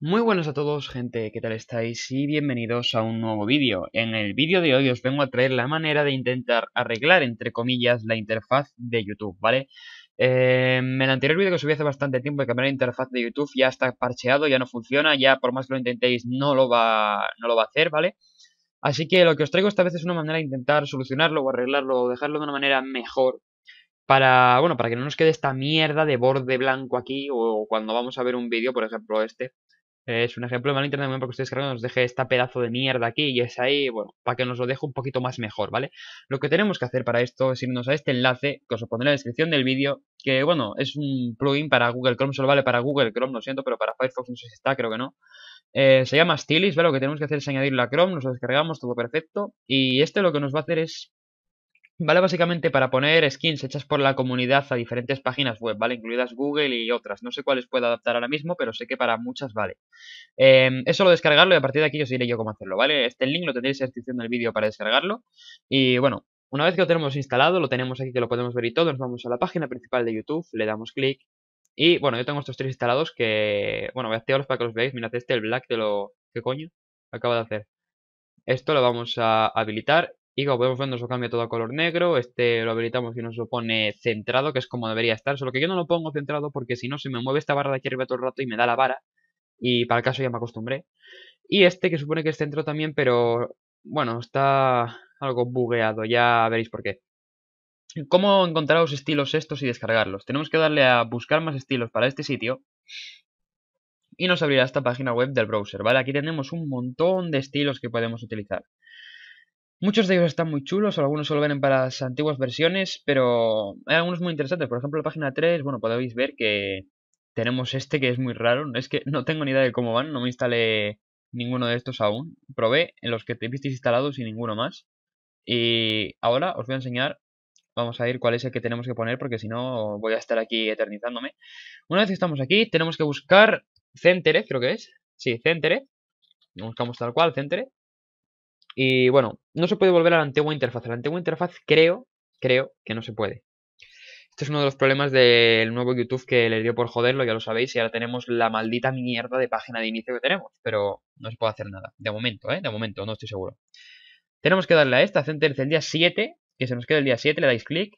Muy buenas a todos gente, ¿qué tal estáis? Y bienvenidos a un nuevo vídeo. En el vídeo de hoy os vengo a traer la manera de intentar arreglar, entre comillas, la interfaz de YouTube, ¿vale? Em, en el anterior vídeo que subí hace bastante tiempo de cambiar la interfaz de YouTube ya está parcheado, ya no funciona, ya por más que lo intentéis no lo va, no lo va a hacer, ¿vale? Así que lo que os traigo esta vez es una manera de intentar solucionarlo o arreglarlo o dejarlo de una manera mejor para, bueno, para que no nos quede esta mierda de borde blanco aquí o cuando vamos a ver un vídeo, por ejemplo este, es un ejemplo de mal internet también porque ustedes que nos deje esta pedazo de mierda aquí y es ahí, bueno, para que nos lo deje un poquito más mejor, ¿vale? Lo que tenemos que hacer para esto es irnos a este enlace que os pondré en la descripción del vídeo, que bueno, es un plugin para Google Chrome, solo vale para Google Chrome, lo siento, pero para Firefox no sé si está, creo que no. Eh, se llama Stilis, ¿vale? Lo que tenemos que hacer es añadirlo a Chrome, nos lo descargamos, todo perfecto. Y este lo que nos va a hacer es ¿vale? Básicamente para poner skins hechas por la comunidad a diferentes páginas web, ¿vale? Incluidas Google y otras. No sé cuáles puedo adaptar ahora mismo, pero sé que para muchas vale. Em, eso es solo descargarlo y a partir de aquí os diré yo cómo hacerlo, ¿vale? Este link lo tendréis en la descripción del vídeo para descargarlo. Y bueno, una vez que lo tenemos instalado, lo tenemos aquí que lo podemos ver y todo, nos vamos a la página principal de YouTube, le damos clic. Y bueno, yo tengo estos tres instalados que, bueno, voy a activarlos para que los veáis. Mirad este, el black, de lo... ¿Qué coño? Acaba de hacer. Esto lo vamos a habilitar y como podemos ver, nos lo cambia todo a color negro. Este lo habilitamos y nos lo pone centrado, que es como debería estar. Solo que yo no lo pongo centrado porque si no se me mueve esta barra de aquí arriba todo el rato y me da la vara. Y para el caso ya me acostumbré. Y este que supone que es centro también, pero bueno, está algo bugueado. Ya veréis por qué. ¿Cómo encontraros estilos estos y descargarlos? Tenemos que darle a buscar más estilos para este sitio. Y nos abrirá esta página web del browser, ¿vale? Aquí tenemos un montón de estilos que podemos utilizar. Muchos de ellos están muy chulos, algunos solo vienen para las antiguas versiones, pero hay algunos muy interesantes. Por ejemplo, la página 3, bueno, podéis ver que tenemos este que es muy raro. Es que no tengo ni idea de cómo van, no me instalé ninguno de estos aún. Probé en los que te visteis instalados y ninguno más. Y ahora os voy a enseñar, vamos a ir cuál es el que tenemos que poner porque si no voy a estar aquí eternizándome. Una vez que estamos aquí tenemos que buscar Centere, creo que es. Sí, Centere. Buscamos tal cual, Centere. Y bueno, no se puede volver a la antigua interfaz. A la antigua interfaz creo, creo que no se puede. Este es uno de los problemas del nuevo YouTube que le dio por joderlo, ya lo sabéis, y ahora tenemos la maldita mierda de página de inicio que tenemos, pero no se puede hacer nada. De momento, ¿eh? De momento, no estoy seguro. Tenemos que darle a esta, Center el día 7, que se nos queda el día 7, le dais clic,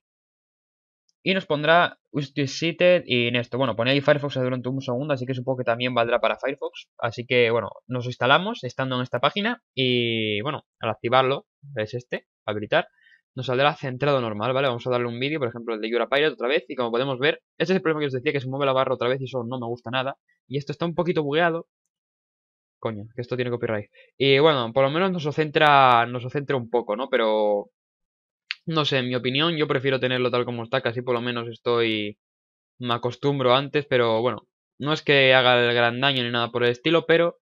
y nos pondrá Seated y esto, Bueno, ponía ahí Firefox durante un segundo, así que supongo que también valdrá para Firefox. Así que, bueno, nos instalamos estando en esta página. Y, bueno, al activarlo, es este, habilitar, nos saldrá centrado normal, ¿vale? Vamos a darle un vídeo, por ejemplo, el de Yura Pirate otra vez. Y como podemos ver, este es el problema que os decía, que se mueve la barra otra vez y eso no me gusta nada. Y esto está un poquito bugueado. Coño, que esto tiene copyright. Y bueno, por lo menos nos centra, nos centra un poco, ¿no? Pero no sé, en mi opinión, yo prefiero tenerlo tal como está, casi por lo menos estoy. Me acostumbro antes, pero bueno, no es que haga el gran daño ni nada por el estilo, pero.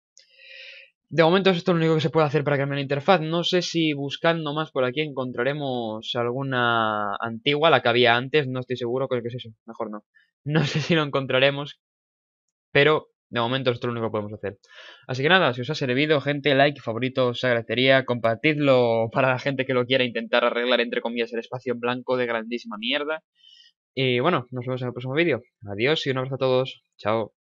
De momento esto lo único que se puede hacer para cambiar la interfaz. No sé si buscando más por aquí encontraremos alguna antigua, la que había antes, no estoy seguro, creo que es eso, mejor no. No sé si lo encontraremos, pero de momento esto es lo único que podemos hacer. Así que nada, si os ha servido, gente, like, favorito, os agradecería. Compartidlo para la gente que lo quiera intentar arreglar, entre comillas, el espacio en blanco de grandísima mierda. Y bueno, nos vemos en el próximo vídeo. Adiós y un abrazo a todos. Chao.